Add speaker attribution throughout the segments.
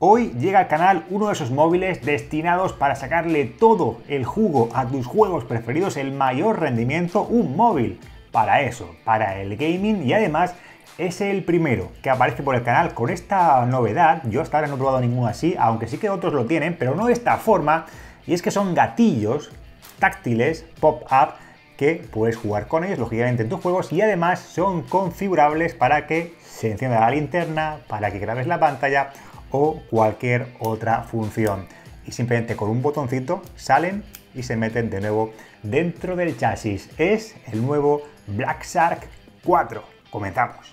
Speaker 1: Hoy llega al canal uno de esos móviles destinados para sacarle todo el jugo a tus juegos preferidos, el mayor rendimiento, un móvil para eso, para el gaming y además es el primero que aparece por el canal con esta novedad. Yo hasta ahora no he probado ninguno así, aunque sí que otros lo tienen, pero no de esta forma. Y es que son gatillos táctiles pop-up que puedes jugar con ellos, lógicamente, en tus juegos y además son configurables para que se encienda la linterna, para que grabes la pantalla o cualquier otra función. Y simplemente con un botoncito salen y se meten de nuevo dentro del chasis. Es el nuevo Black Shark 4. Comenzamos.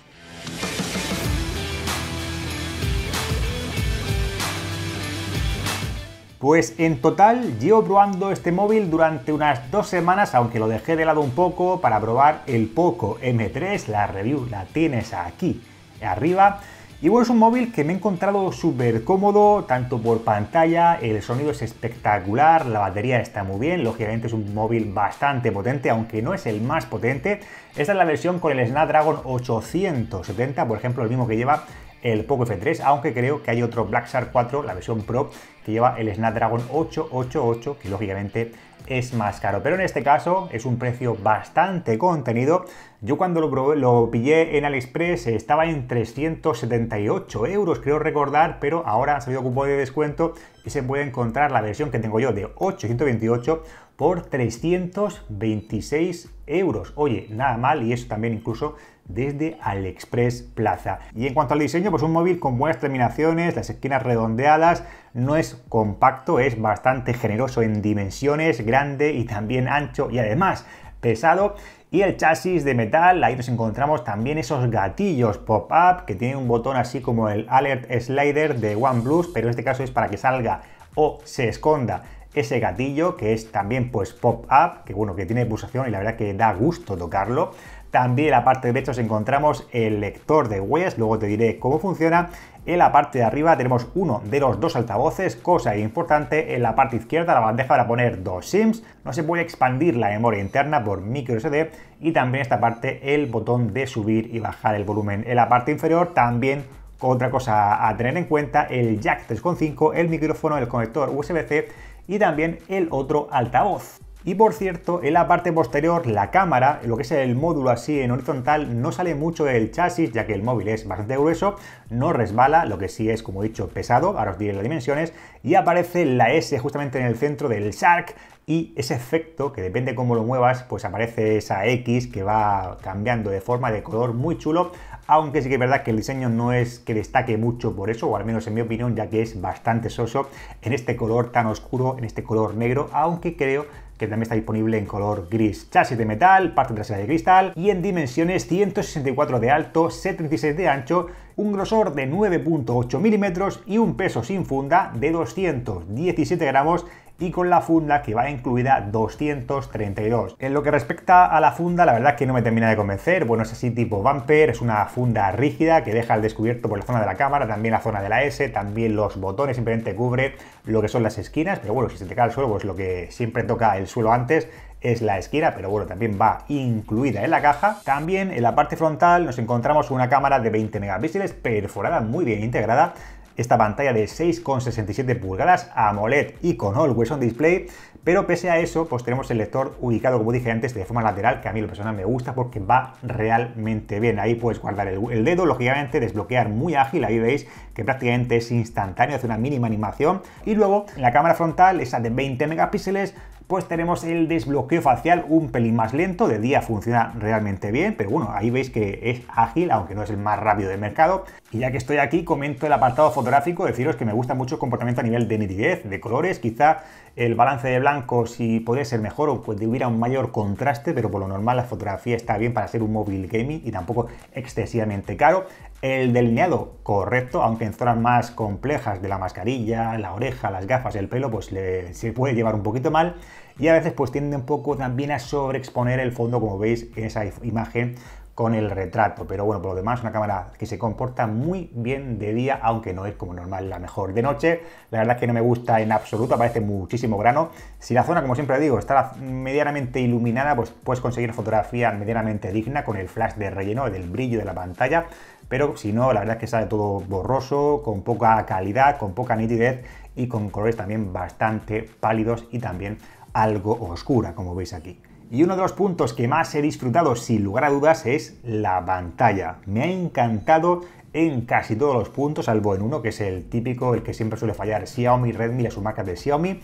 Speaker 1: Pues en total llevo probando este móvil durante unas dos semanas, aunque lo dejé de lado un poco para probar el Poco M3. La review la tienes aquí arriba. Y bueno, es un móvil que me he encontrado súper cómodo, tanto por pantalla, el sonido es espectacular, la batería está muy bien, lógicamente es un móvil bastante potente, aunque no es el más potente. Esta es la versión con el Snapdragon 870, por ejemplo, el mismo que lleva el Poco F3, aunque creo que hay otro Black Shark 4, la versión Pro, que lleva el Snapdragon 888, que lógicamente es más caro. Pero en este caso es un precio bastante contenido. Yo cuando lo, probé, lo pillé en AliExpress estaba en 378 euros, creo recordar, pero ahora ha salido poco de descuento y se puede encontrar la versión que tengo yo de 828 por 326 euros. Oye, nada mal y eso también incluso desde AliExpress Plaza. Y en cuanto al diseño, pues un móvil con buenas terminaciones, las esquinas redondeadas, no es compacto, es bastante generoso en dimensiones, grande y también ancho y además pesado y el chasis de metal, ahí nos encontramos también esos gatillos pop-up que tienen un botón así como el Alert Slider de OnePlus, pero en este caso es para que salga o se esconda ese gatillo que es también pues pop-up, que bueno, que tiene pulsación y la verdad que da gusto tocarlo. También en la parte derecha os encontramos el lector de huellas, luego te diré cómo funciona. En la parte de arriba tenemos uno de los dos altavoces, cosa importante, en la parte izquierda la bandeja para poner dos SIMs, no se puede expandir la memoria interna por micro SD y también esta parte el botón de subir y bajar el volumen. En la parte inferior también otra cosa a tener en cuenta, el jack 3.5, el micrófono, el conector USB-C y también el otro altavoz. Y por cierto, en la parte posterior, la cámara, lo que es el módulo así en horizontal, no sale mucho del chasis, ya que el móvil es bastante grueso, no resbala, lo que sí es, como he dicho, pesado, ahora os diré las dimensiones, y aparece la S justamente en el centro del Shark, y ese efecto, que depende cómo lo muevas, pues aparece esa X que va cambiando de forma, de color, muy chulo, aunque sí que es verdad que el diseño no es que destaque mucho por eso, o al menos en mi opinión, ya que es bastante soso en este color tan oscuro, en este color negro, aunque creo que también está disponible en color gris. Chasis de metal, parte trasera de cristal y en dimensiones 164 de alto, 76 de ancho, un grosor de 9.8 milímetros y un peso sin funda de 217 gramos y con la funda que va incluida 232. En lo que respecta a la funda, la verdad que no me termina de convencer. Bueno, es así tipo bumper, es una funda rígida que deja al descubierto por la zona de la cámara, también la zona de la S, también los botones, simplemente cubre lo que son las esquinas, pero bueno, si se te cae el suelo, pues lo que siempre toca el suelo antes es la esquina, pero bueno, también va incluida en la caja. También en la parte frontal nos encontramos una cámara de 20 megapíxeles perforada, muy bien integrada, esta pantalla de 6,67 pulgadas AMOLED y con Always On Display, pero pese a eso, pues tenemos el lector ubicado, como dije antes, de forma lateral, que a mí lo personal me gusta porque va realmente bien. Ahí puedes guardar el, dedo, lógicamente desbloquear muy ágil, ahí veis que prácticamente es instantáneo, hace una mínima animación. Y luego, la cámara frontal, esa de 20 megapíxeles, pues tenemos el desbloqueo facial un pelín más lento, de día funciona realmente bien, pero bueno, ahí veis que es ágil, aunque no es el más rápido del mercado. Y ya que estoy aquí, comento el apartado fotográfico, deciros que me gusta mucho el comportamiento a nivel de nitidez, de colores, quizá el balance de blanco si puede ser mejor o pues, hubiera un mayor contraste, pero por lo normal la fotografía está bien para ser un móvil gaming y tampoco excesivamente caro. El delineado correcto, aunque en zonas más complejas de la mascarilla, la oreja, las gafas, el pelo, pues se puede llevar un poquito mal y a veces pues tiende un poco también a sobreexponer el fondo como veis en esa imagen con el retrato, pero bueno, por lo demás una cámara que se comporta muy bien de día, aunque no es como normal la mejor de noche, la verdad es que no me gusta en absoluto, aparece muchísimo grano, si la zona, como siempre digo, está medianamente iluminada, pues puedes conseguir fotografía medianamente digna con el flash de relleno, del brillo de la pantalla, pero si no, la verdad es que sale todo borroso, con poca calidad, con poca nitidez y con colores también bastante pálidos y también algo oscura, como veis aquí. Y uno de los puntos que más he disfrutado sin lugar a dudas es la pantalla. Me ha encantado en casi todos los puntos, salvo en uno que es el típico, el que siempre suele fallar Xiaomi, Redmi, las marca de Xiaomi.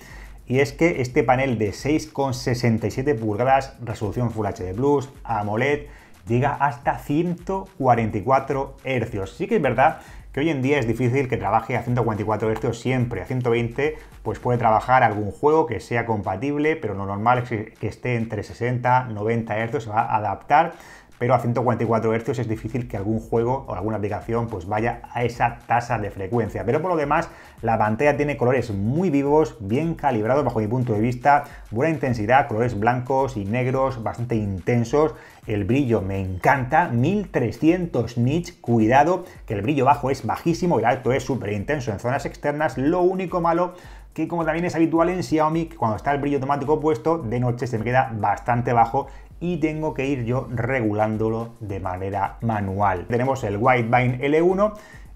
Speaker 1: Y es que este panel de 6,67 pulgadas, resolución Full HD Plus, AMOLED, llega hasta 144 hercios Sí que es verdad que hoy en día es difícil que trabaje a 144 Hz siempre. A 120 pues puede trabajar algún juego que sea compatible, pero lo normal es que esté entre 60 y 90 Hz, se va a adaptar pero a 144 Hz es difícil que algún juego o alguna aplicación pues vaya a esa tasa de frecuencia. Pero por lo demás, la pantalla tiene colores muy vivos, bien calibrados bajo mi punto de vista, buena intensidad, colores blancos y negros bastante intensos el brillo me encanta, 1300 nits, cuidado, que el brillo bajo es bajísimo y el alto es súper intenso en zonas externas, lo único malo que como también es habitual en Xiaomi, cuando está el brillo automático puesto, de noche se me queda bastante bajo y tengo que ir yo regulándolo de manera manual. Tenemos el Whitevine L1,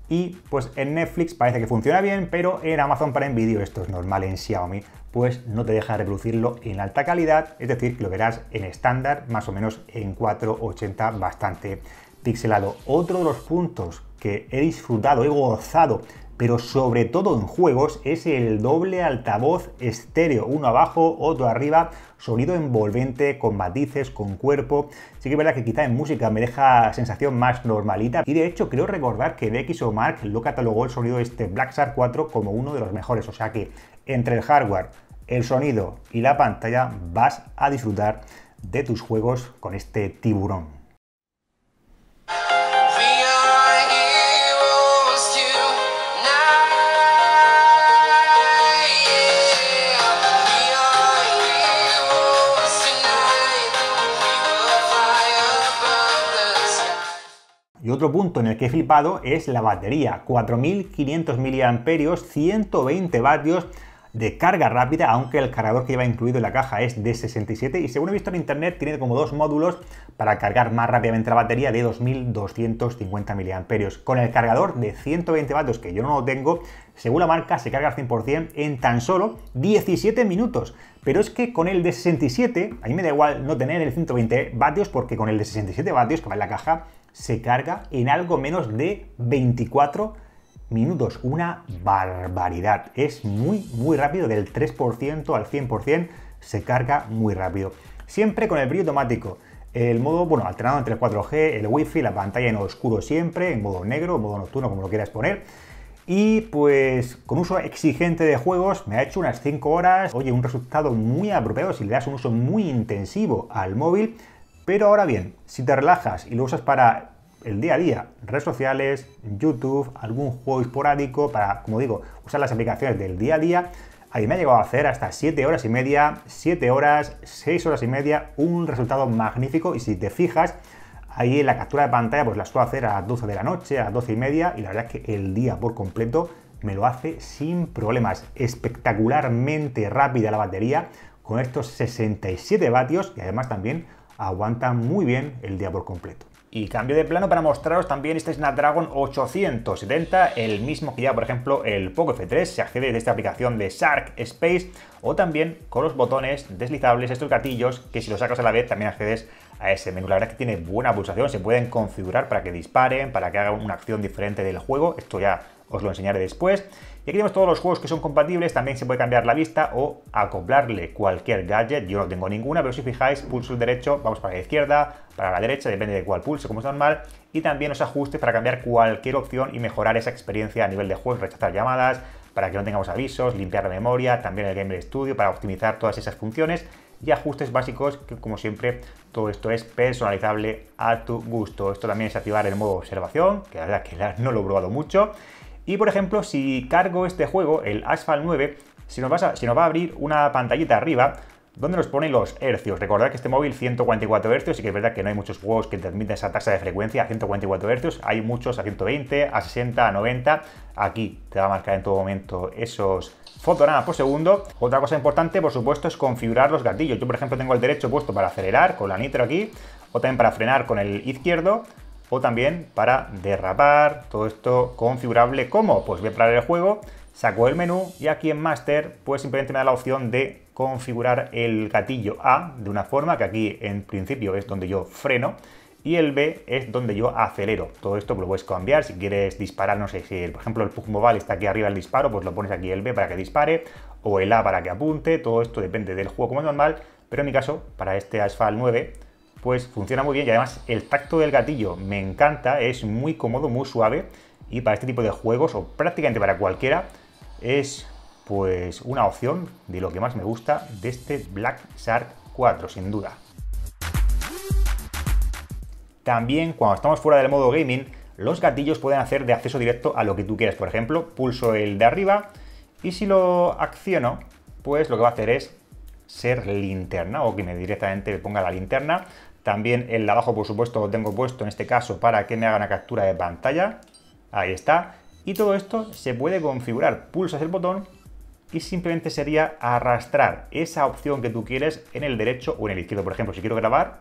Speaker 1: y pues en Netflix parece que funciona bien, pero en Amazon para Video, esto es normal en Xiaomi, pues no te deja reproducirlo en alta calidad, es decir, que lo verás en estándar, más o menos en 480 bastante pixelado. Otro de los puntos que he disfrutado, he gozado pero sobre todo en juegos es el doble altavoz estéreo, uno abajo, otro arriba, sonido envolvente, con matices, con cuerpo. Sí que es verdad que quizá en música me deja sensación más normalita y de hecho creo recordar que X o Mark lo catalogó el sonido de este Black Shark 4 como uno de los mejores, o sea que entre el hardware, el sonido y la pantalla vas a disfrutar de tus juegos con este tiburón. Y otro punto en el que he flipado es la batería, 4.500 mAh, 120 vatios de carga rápida, aunque el cargador que lleva incluido en la caja es de 67 y según he visto en internet tiene como dos módulos para cargar más rápidamente la batería de 2250 mAh. Con el cargador de 120 vatios que yo no lo tengo, según la marca se carga al 100% en tan solo 17 minutos. Pero es que con el de 67, a mí me da igual no tener el 120 vatios porque con el de 67 vatios que va en la caja se carga en algo menos de 24 minutos. Una barbaridad. Es muy, muy rápido. Del 3% al 100% se carga muy rápido. Siempre con el brillo automático. El modo, bueno, alternado entre 4G, el wifi, la pantalla en oscuro siempre, en modo negro, modo nocturno, como lo quieras poner. Y pues con uso exigente de juegos me ha hecho unas 5 horas. Oye, un resultado muy apropiado si le das un uso muy intensivo al móvil. Pero ahora bien, si te relajas y lo usas para el día a día, redes sociales, YouTube, algún juego esporádico, para, como digo, usar las aplicaciones del día a día, ahí me ha llegado a hacer hasta 7 horas y media, 7 horas, 6 horas y media, un resultado magnífico y si te fijas, ahí en la captura de pantalla pues la suelo hacer a las 12 de la noche, a las 12 y media y la verdad es que el día por completo me lo hace sin problemas, espectacularmente rápida la batería con estos 67 vatios y además también aguanta muy bien el día por completo. Y cambio de plano para mostraros también este Snapdragon 870, el mismo que ya por ejemplo el Poco F3, se accede desde esta aplicación de Shark Space o también con los botones deslizables, estos gatillos que si los sacas a la vez también accedes a ese menú. La verdad es que tiene buena pulsación, se pueden configurar para que disparen, para que hagan una acción diferente del juego, esto ya os lo enseñaré después. Y aquí tenemos todos los juegos que son compatibles, también se puede cambiar la vista o acoplarle cualquier gadget, yo no tengo ninguna, pero si fijáis, pulso derecho, vamos para la izquierda, para la derecha, depende de cuál pulse, como es normal, y también os ajustes para cambiar cualquier opción y mejorar esa experiencia a nivel de juegos, rechazar llamadas, para que no tengamos avisos, limpiar la memoria, también el Game Studio para optimizar todas esas funciones y ajustes básicos que como siempre todo esto es personalizable a tu gusto. Esto también es activar el modo observación, que la verdad que no lo he probado mucho. Y por ejemplo, si cargo este juego, el Asphalt 9, si nos, va a, si nos va a abrir una pantallita arriba donde nos pone los hercios. Recordad que este móvil 144 hercios, y que es verdad que no hay muchos juegos que transmiten esa tasa de frecuencia a 144 hercios, hay muchos a 120, a 60, a 90. Aquí te va a marcar en todo momento esos fotogramas por segundo. Otra cosa importante, por supuesto, es configurar los gatillos. Yo, por ejemplo, tengo el derecho puesto para acelerar con la nitro aquí, o también para frenar con el izquierdo, o también para derrapar, todo esto configurable como, pues voy a parar el juego, saco el menú y aquí en Master pues simplemente me da la opción de configurar el gatillo A de una forma que aquí en principio es donde yo freno y el B es donde yo acelero. Todo esto pues lo puedes cambiar, si quieres disparar, no sé, si por ejemplo el Pug Mobile está aquí arriba el disparo, pues lo pones aquí el B para que dispare o el A para que apunte, todo esto depende del juego como es normal, pero en mi caso, para este Asphalt 9 pues funciona muy bien y además el tacto del gatillo me encanta, es muy cómodo, muy suave y para este tipo de juegos o prácticamente para cualquiera es pues una opción de lo que más me gusta de este Black Shark 4, sin duda. También cuando estamos fuera del modo gaming, los gatillos pueden hacer de acceso directo a lo que tú quieras. Por ejemplo, pulso el de arriba y si lo acciono, pues lo que va a hacer es ser linterna o que me directamente ponga la linterna también el de abajo, por supuesto, lo tengo puesto en este caso para que me haga una captura de pantalla. Ahí está. Y todo esto se puede configurar. Pulsas el botón y simplemente sería arrastrar esa opción que tú quieres en el derecho o en el izquierdo. Por ejemplo, si quiero grabar,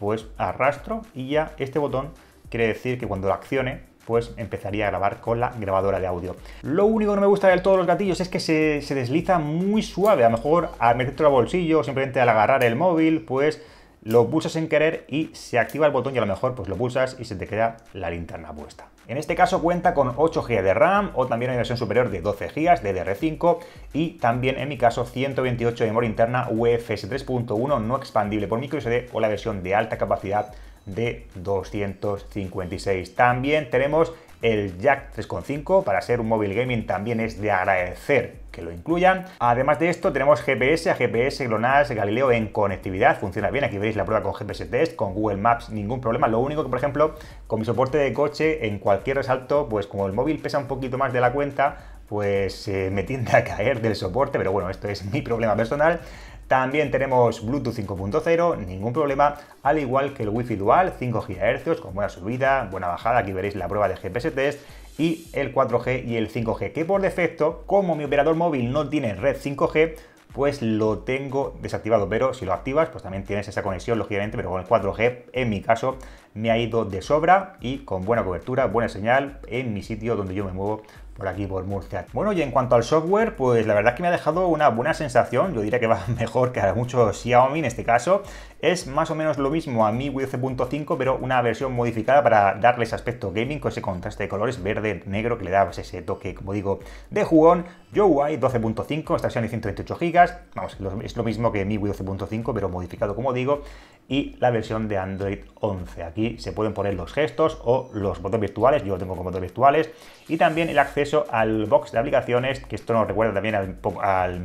Speaker 1: pues arrastro y ya este botón quiere decir que cuando lo accione, pues empezaría a grabar con la grabadora de audio. Lo único que no me gusta de todos los gatillos es que se, se desliza muy suave. A lo mejor al meterlo al bolsillo o simplemente al agarrar el móvil, pues lo pulsas sin querer y se activa el botón y a lo mejor pues lo pulsas y se te queda la linterna puesta. En este caso cuenta con 8 GB de RAM o también una versión superior de 12 GB de DR5 y también en mi caso 128 de memoria interna UFS 3.1 no expandible por microSD o la versión de alta capacidad de 256. También tenemos el jack 3.5 para ser un móvil gaming también es de agradecer que lo incluyan. Además de esto, tenemos GPS, GPS, GLONASS, Galileo en conectividad. Funciona bien, aquí veis la prueba con GPS Test, con Google Maps, ningún problema. Lo único que, por ejemplo, con mi soporte de coche, en cualquier resalto, pues como el móvil pesa un poquito más de la cuenta, pues eh, me tiende a caer del soporte, pero bueno, esto es mi problema personal. También tenemos Bluetooth 5.0, ningún problema, al igual que el Wi-Fi dual, 5 GHz con buena subida, buena bajada, aquí veréis la prueba de GPS test y el 4G y el 5G, que por defecto, como mi operador móvil no tiene red 5G, pues lo tengo desactivado, pero si lo activas, pues también tienes esa conexión, lógicamente, pero con el 4G, en mi caso, me ha ido de sobra y con buena cobertura, buena señal en mi sitio donde yo me muevo por aquí, por Murcia. Bueno, y en cuanto al software, pues la verdad que me ha dejado una buena sensación. Yo diría que va mejor que a muchos Xiaomi en este caso. Es más o menos lo mismo a mi 12.5 12.5 pero una versión modificada para darles aspecto gaming con ese contraste de colores verde-negro que le da pues, ese toque, como digo, de jugón. UI 12.5, esta versión de 128 GB. Vamos, es lo mismo que mi 12.5, pero modificado, como digo y la versión de Android 11. Aquí se pueden poner los gestos o los botones virtuales, yo lo tengo con botones virtuales, y también el acceso al box de aplicaciones, que esto nos recuerda también al,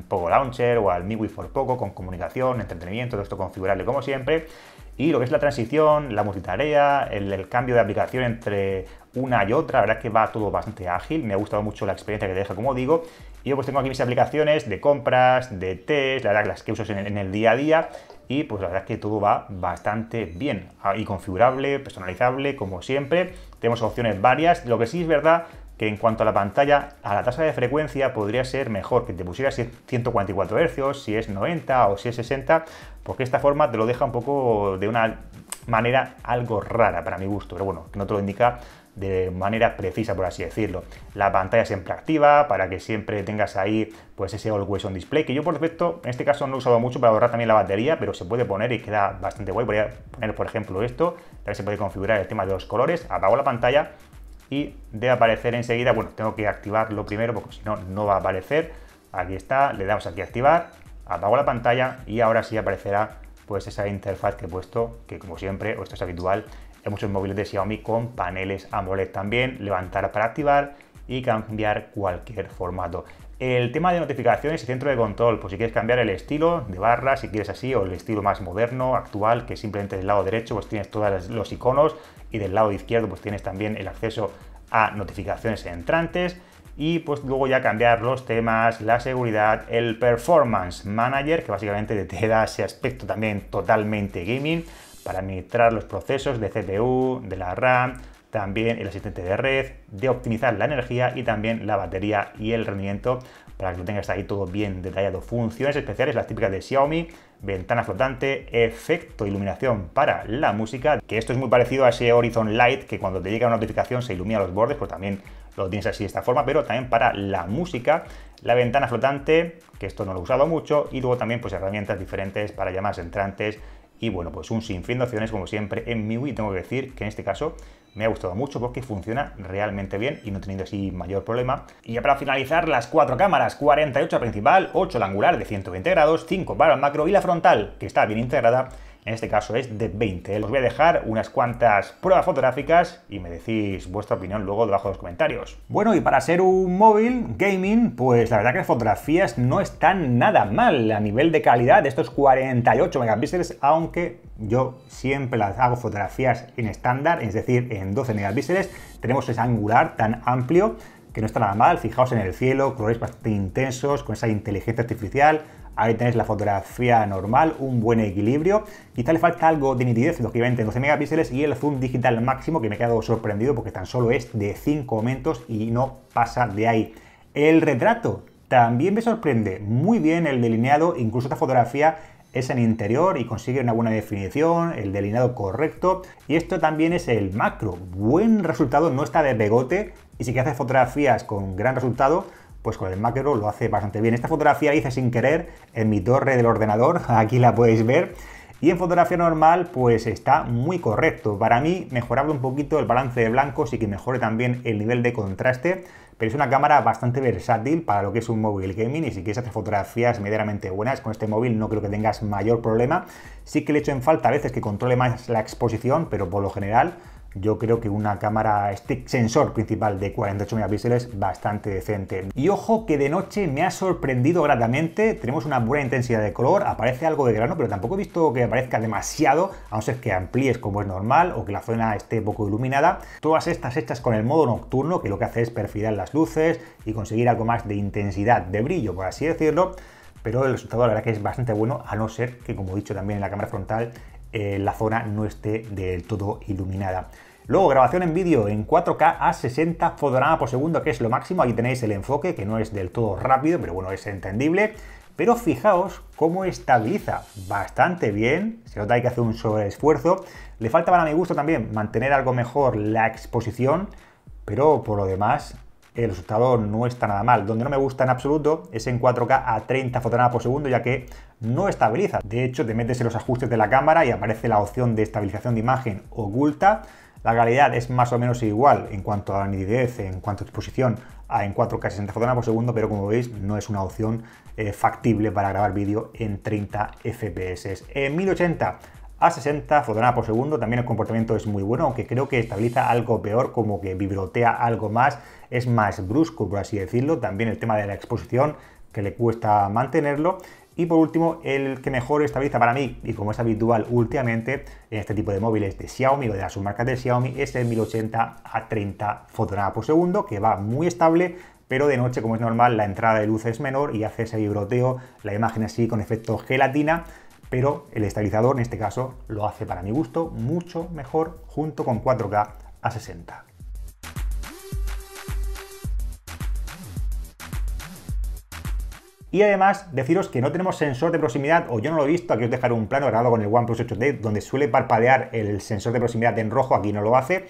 Speaker 1: Pogo Launcher o al MIUI for Poco, con comunicación, entretenimiento, todo esto configurable como siempre, y lo que es la transición, la multitarea, el, cambio de aplicación entre una y otra, la verdad es que va todo bastante ágil, me ha gustado mucho la experiencia que te deja, como digo, yo pues tengo aquí mis aplicaciones de compras, de test, la verdad las que uso en el, día a día y pues la verdad es que todo va bastante bien ah, y configurable, personalizable, como siempre. Tenemos opciones varias. Lo que sí es verdad que en cuanto a la pantalla, a la tasa de frecuencia podría ser mejor que te pusieras 144 Hz, si es 90 o si es 60, porque esta forma te lo deja un poco de una manera algo rara para mi gusto, pero bueno, que no te lo indica de manera precisa, por así decirlo. La pantalla siempre activa para que siempre tengas ahí pues ese always on display, que yo por defecto en este caso no he usado mucho para ahorrar también la batería, pero se puede poner y queda bastante guay. Voy a poner por ejemplo esto, también se puede configurar el tema de los colores, apago la pantalla y debe aparecer enseguida, bueno, tengo que activarlo primero porque si no, no va a aparecer. Aquí está, le damos aquí activar, apago la pantalla y ahora sí aparecerá pues esa interfaz que he puesto, que como siempre, o esto es habitual, hay muchos móviles de Xiaomi con paneles AMOLED también, levantar para activar y cambiar cualquier formato. El tema de notificaciones y centro de control, pues si quieres cambiar el estilo de barra, si quieres así, o el estilo más moderno, actual, que simplemente del lado derecho pues tienes todos los iconos y del lado izquierdo pues tienes también el acceso a notificaciones entrantes y pues luego ya cambiar los temas, la seguridad, el performance manager que básicamente te da ese aspecto también totalmente gaming para administrar los procesos de CPU, de la RAM, también el asistente de red, de optimizar la energía y también la batería y el rendimiento para que lo tengas ahí todo bien detallado. Funciones especiales, las típicas de Xiaomi, ventana flotante, efecto iluminación para la música, que esto es muy parecido a ese Horizon Light que cuando te llega una notificación se ilumina los bordes, pues también lo tienes así de esta forma, pero también para la música, la ventana flotante, que esto no lo he usado mucho, y luego también pues herramientas diferentes para llamadas entrantes, y bueno, pues un sinfín de opciones como siempre en MIUI. tengo que decir que en este caso me ha gustado mucho porque funciona realmente bien y no he tenido así mayor problema. Y ya para finalizar, las cuatro cámaras, 48 principal, 8 la angular de 120 grados, 5 para el macro y la frontal, que está bien integrada en este caso es de 20. Os voy a dejar unas cuantas pruebas fotográficas y me decís vuestra opinión luego debajo de los comentarios. Bueno, y para ser un móvil gaming, pues la verdad que las fotografías no están nada mal a nivel de calidad de estos 48 megapíxeles, aunque yo siempre las hago fotografías en estándar, es decir, en 12 megapíxeles. Tenemos ese angular tan amplio que no está nada mal, fijaos en el cielo, colores bastante intensos, con esa inteligencia artificial, Ahí tenéis la fotografía normal, un buen equilibrio. Quizá le falta algo de nitidez, los 12 megapíxeles y el zoom digital máximo que me he quedado sorprendido porque tan solo es de 5 aumentos y no pasa de ahí. El retrato también me sorprende muy bien el delineado, incluso esta fotografía es en interior y consigue una buena definición, el delineado correcto. Y esto también es el macro. Buen resultado, no está de pegote. Y si que haces fotografías con gran resultado, pues con el macro lo hace bastante bien. Esta fotografía la hice sin querer en mi torre del ordenador, aquí la podéis ver. Y en fotografía normal, pues está muy correcto. Para mí, mejorable un poquito el balance de blancos y que mejore también el nivel de contraste. Pero es una cámara bastante versátil para lo que es un móvil gaming y si quieres hacer fotografías medianamente buenas con este móvil no creo que tengas mayor problema. Sí que le echo en falta a veces que controle más la exposición, pero por lo general yo creo que una cámara este sensor principal de 48 megapíxeles bastante decente. Y ojo que de noche me ha sorprendido gratamente, tenemos una buena intensidad de color, aparece algo de grano, pero tampoco he visto que aparezca demasiado, a no ser que amplíes como es normal o que la zona esté poco iluminada. Todas estas hechas con el modo nocturno, que lo que hace es perfilar las luces y conseguir algo más de intensidad, de brillo, por así decirlo, pero el resultado la verdad que es bastante bueno, a no ser que, como he dicho también en la cámara frontal, eh, la zona no esté del todo iluminada. Luego, grabación en vídeo en 4K a 60 fotogramas por segundo, que es lo máximo. Aquí tenéis el enfoque, que no es del todo rápido, pero bueno, es entendible. Pero fijaos cómo estabiliza bastante bien. Se nota que hacer un sobreesfuerzo. Le falta para mi gusto también mantener algo mejor la exposición, pero por lo demás el resultado no está nada mal. Donde no me gusta en absoluto es en 4K a 30 fotogramas por segundo, ya que no estabiliza. De hecho, te metes en los ajustes de la cámara y aparece la opción de estabilización de imagen oculta, la calidad es más o menos igual en cuanto a nitidez, en cuanto a exposición, a en 4K 60 fotogramas por segundo, pero como veis no es una opción eh, factible para grabar vídeo en 30 FPS. En 1080 a 60 fotogramas por segundo. También el comportamiento es muy bueno, aunque creo que estabiliza algo peor, como que vibrotea algo más, es más brusco, por así decirlo. También el tema de la exposición, que le cuesta mantenerlo. Y por último, el que mejor estabiliza para mí, y como es habitual últimamente en este tipo de móviles de Xiaomi o de las submarcas de Xiaomi, es el 1080 a 30 fotogramas por segundo, que va muy estable, pero de noche, como es normal, la entrada de luz es menor y hace ese vibroteo, la imagen así con efecto gelatina, pero el estabilizador en este caso lo hace para mi gusto mucho mejor junto con 4K a 60. Y además, deciros que no tenemos sensor de proximidad, o yo no lo he visto, aquí os dejaré un plano grabado con el OnePlus 8 d donde suele parpadear el sensor de proximidad en rojo, aquí no lo hace.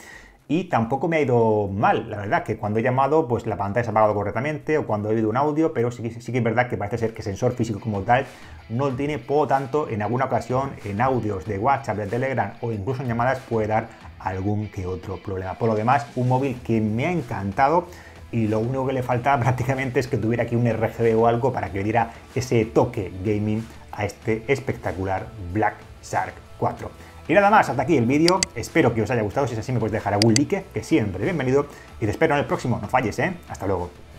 Speaker 1: Y tampoco me ha ido mal, la verdad, que cuando he llamado, pues la pantalla se ha apagado correctamente, o cuando he oído un audio, pero sí, sí que es verdad que parece ser que sensor físico como tal no tiene, por tanto, en alguna ocasión, en audios de WhatsApp, de Telegram o incluso en llamadas puede dar algún que otro problema. Por lo demás, un móvil que me ha encantado y lo único que le faltaba prácticamente es que tuviera aquí un RGB o algo para que le diera ese toque gaming a este espectacular Black Shark 4. Y nada más, hasta aquí el vídeo, espero que os haya gustado, si es así me podéis dejar algún like, que siempre bienvenido, y te espero en el próximo, no falles, ¿eh? Hasta luego.